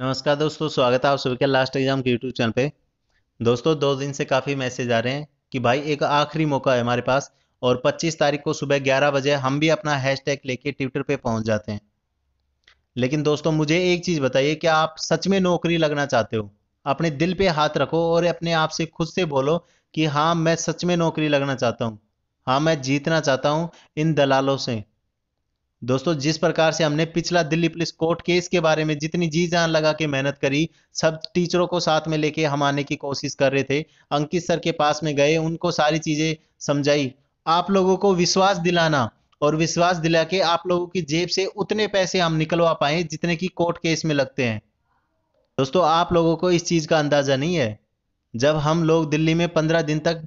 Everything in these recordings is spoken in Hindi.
नमस्कार दोस्तों स्वागत है आप सभी के लास्ट एग्जाम के यूट्यूब चैनल पे दोस्तों दो दिन से काफ़ी मैसेज आ रहे हैं कि भाई एक आखिरी मौका है हमारे पास और 25 तारीख को सुबह 11 बजे हम भी अपना हैशटैग लेके ट्विटर पे पहुंच जाते हैं लेकिन दोस्तों मुझे एक चीज़ बताइए कि आप सच में नौकरी लगना चाहते हो अपने दिल पे हाथ रखो और अपने आप से खुद से बोलो कि हाँ मैं सच में नौकरी लगना चाहता हूँ हाँ मैं जीतना चाहता हूँ इन दलालों से दोस्तों जिस प्रकार से हमने पिछला दिल्ली पुलिस कोर्ट केस के बारे में जितनी जी जान लगा के मेहनत करी सब टीचरों को साथ में लेके हम आने की कोशिश कर रहे थे अंकित सर के पास में गए उनको सारी चीज़ें समझाई आप लोगों को विश्वास दिलाना और विश्वास दिला के आप लोगों की जेब से उतने पैसे हम निकलवा पाए जितने की कोर्ट केस में लगते हैं दोस्तों आप लोगों को इस चीज़ का अंदाज़ा नहीं है जब हम लोग दिल्ली में पंद्रह दिन तक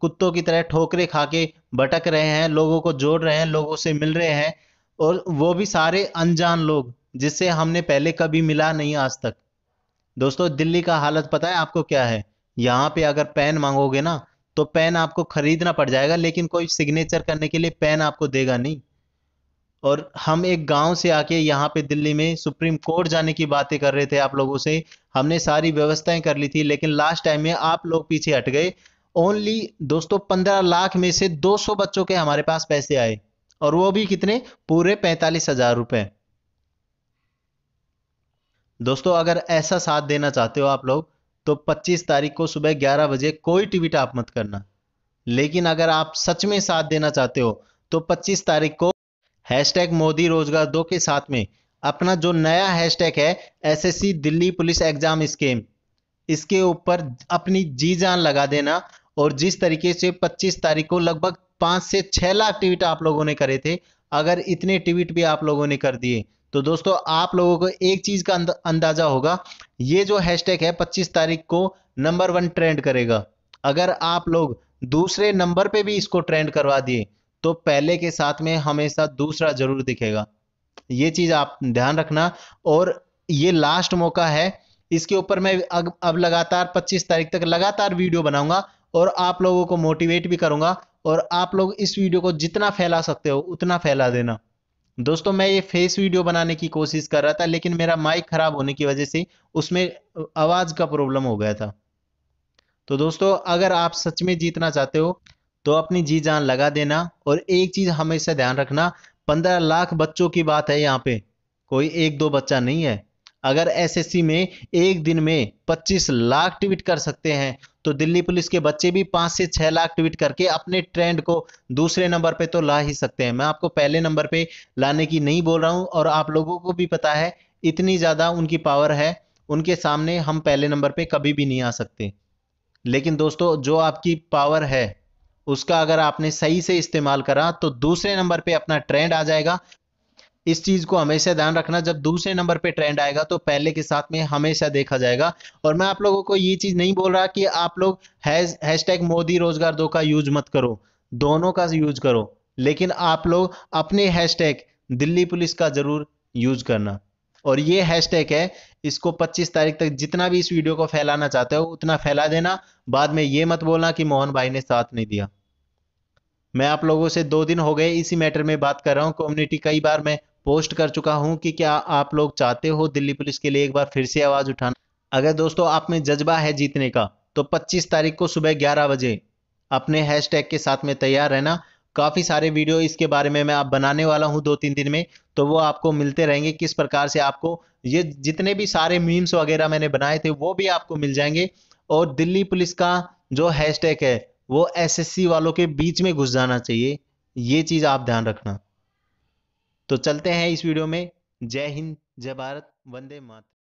कुत्तों की तरह ठोकरे खा के भटक रहे हैं लोगों को जोड़ रहे हैं लोगों से मिल रहे हैं और वो भी सारे अनजान लोग जिससे हमने पहले कभी मिला नहीं आज तक दोस्तों दिल्ली का हालत पता है आपको क्या है यहाँ पे अगर पेन मांगोगे ना तो पेन आपको खरीदना पड़ जाएगा लेकिन कोई सिग्नेचर करने के लिए पेन आपको देगा नहीं और हम एक गांव से आके यहाँ पे दिल्ली में सुप्रीम कोर्ट जाने की बातें कर रहे थे आप लोगों से हमने सारी व्यवस्थाएं कर ली थी लेकिन लास्ट टाइम में आप लोग पीछे हट गए ओनली दोस्तों पंद्रह लाख में से दो सौ बच्चों के हमारे पास पैसे आए और वो भी कितने पूरे पैंतालीस हजार रुपए दोस्तों अगर ऐसा साथ देना चाहते हो आप लोग तो 25 तारीख को सुबह 11 बजे कोई टिविट आप मत करना लेकिन अगर आप सच में साथ देना चाहते हो तो 25 तारीख को हैशटैग मोदी रोजगार दो के साथ में अपना जो नया हैशटैग है SSC Delhi police exam scheme इसके ऊपर अपनी जी जान लगा देना और जिस तरीके से 25 तारीख को लगभग पाँच से छः लाख ट्वीट आप लोगों ने करे थे अगर इतने ट्वीट भी आप लोगों ने कर दिए तो दोस्तों आप लोगों को एक चीज़ का अंदाज़ा होगा ये जो हैशटैग है पच्चीस तारीख को नंबर वन ट्रेंड करेगा अगर आप लोग दूसरे नंबर पे भी इसको ट्रेंड करवा दिए तो पहले के साथ में हमेशा दूसरा जरूर दिखेगा ये चीज़ आप ध्यान रखना और ये लास्ट मौका है इसके ऊपर मैं अब अब लगातार 25 तारीख तक लगातार वीडियो बनाऊंगा और आप लोगों को मोटिवेट भी करूंगा और आप लोग इस वीडियो को जितना फैला सकते हो उतना फैला देना दोस्तों मैं ये फेस वीडियो बनाने की कोशिश कर रहा था लेकिन मेरा माइक खराब होने की वजह से उसमें आवाज़ का प्रॉब्लम हो गया था तो दोस्तों अगर आप सच में जीतना चाहते हो तो अपनी जी जान लगा देना और एक चीज़ हमेशा ध्यान रखना पंद्रह लाख बच्चों की बात है यहाँ पे कोई एक दो बच्चा नहीं है अगर एसएससी में एक दिन में 25 लाख ट्वीट कर सकते हैं तो दिल्ली पुलिस के बच्चे भी पांच से छह लाख ट्वीट करके अपने ट्रेंड को दूसरे नंबर पे तो ला ही सकते हैं मैं आपको पहले नंबर पे लाने की नहीं बोल रहा हूँ और आप लोगों को भी पता है इतनी ज़्यादा उनकी पावर है उनके सामने हम पहले नंबर पे कभी भी नहीं आ सकते लेकिन दोस्तों जो आपकी पावर है उसका अगर आपने सही से इस्तेमाल करा तो दूसरे नंबर पे अपना ट्रेंड आ जाएगा इस चीज को हमेशा ध्यान रखना जब दूसरे नंबर पे ट्रेंड आएगा तो पहले के साथ में हमेशा देखा जाएगा और मैं आप लोगों को ये चीज नहीं बोल रहा कि आप लोग हैश मोदी रोजगार दो का यूज मत करो दोनों का यूज करो लेकिन आप लोग अपने हैशटैग दिल्ली पुलिस का जरूर यूज करना और ये हैशटैग है इसको 25 तारीख तक जितना भी इस वीडियो को फैलाना चाहते हो उतना फैला देना बाद में ये मत बोलना कि मोहन भाई ने साथ नहीं दिया मैं आप लोगों से दो दिन हो गए इसी मैटर में बात कर रहा हूँ कम्युनिटी कई बार मैं पोस्ट कर चुका हूं कि क्या आप लोग चाहते हो दिल्ली पुलिस के लिए एक बार फिर से आवाज़ उठाना अगर दोस्तों आप में जज्बा है जीतने का तो 25 तारीख को सुबह 11 बजे अपने हैशटैग के साथ में तैयार रहना काफ़ी सारे वीडियो इसके बारे में मैं आप बनाने वाला हूं दो तीन दिन में तो वो आपको मिलते रहेंगे किस प्रकार से आपको ये जितने भी सारे मीम्स वगैरह मैंने बनाए थे वो भी आपको मिल जाएंगे और दिल्ली पुलिस का जो हैशटैग है वो एसएससी वालों के बीच में घुस जाना चाहिए ये चीज़ आप ध्यान रखना तो चलते हैं इस वीडियो में जय हिंद जय भारत वंदे मातरम